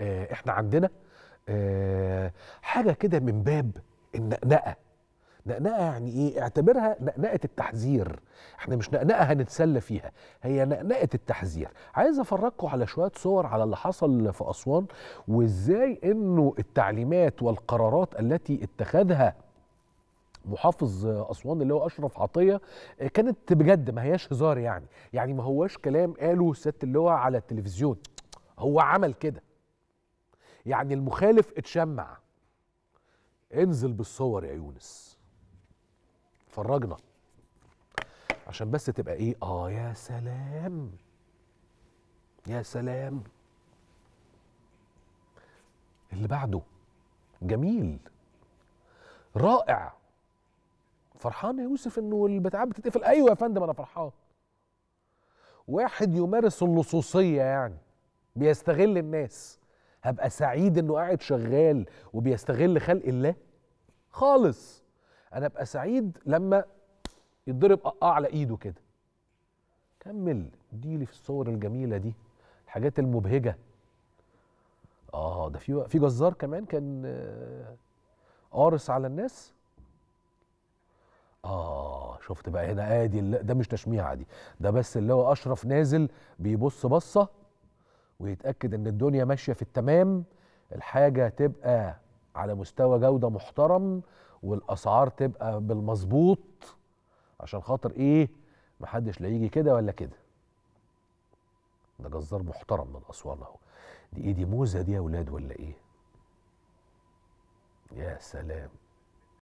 آه، احنا عندنا آه، حاجه كده من باب النقنقه نقنقه يعني ايه اعتبرها نقنقه التحذير احنا مش نقنقه هنتسلى فيها هي نقنقه التحذير عايز افرجكم على شويه صور على اللي حصل في اسوان وازاي انه التعليمات والقرارات التي اتخذها محافظ اسوان اللي هو اشرف عطيه آه، كانت بجد ما هياش هزار يعني يعني ما هواش كلام قاله الست اللواء على التلفزيون هو عمل كده يعني المخالف اتشمع انزل بالصور يا يونس فرجنا عشان بس تبقى ايه اه يا سلام يا سلام اللي بعده جميل رائع فرحان يا يوسف انه البتعاب بتتقفل ايوه يا فندم انا فرحان واحد يمارس اللصوصيه يعني بيستغل الناس هبقى سعيد انه قاعد شغال وبيستغل خلق الله خالص انا ابقى سعيد لما يتضرب قطاع على ايده كده كمل دي لي في الصور الجميله دي الحاجات المبهجه اه ده في في جزار كمان كان آه، قارص على الناس اه شفت بقى هنا ادي آه، ده مش تشميعه دي ده بس اللي هو اشرف نازل بيبص بصه ويتاكد ان الدنيا ماشيه في التمام الحاجه تبقى على مستوى جوده محترم والاسعار تبقى بالمظبوط عشان خاطر ايه محدش لا يجي كده ولا كده ده جزار محترم من اسوان اهو دي ايه دي موزه دي يا اولاد ولا ايه يا سلام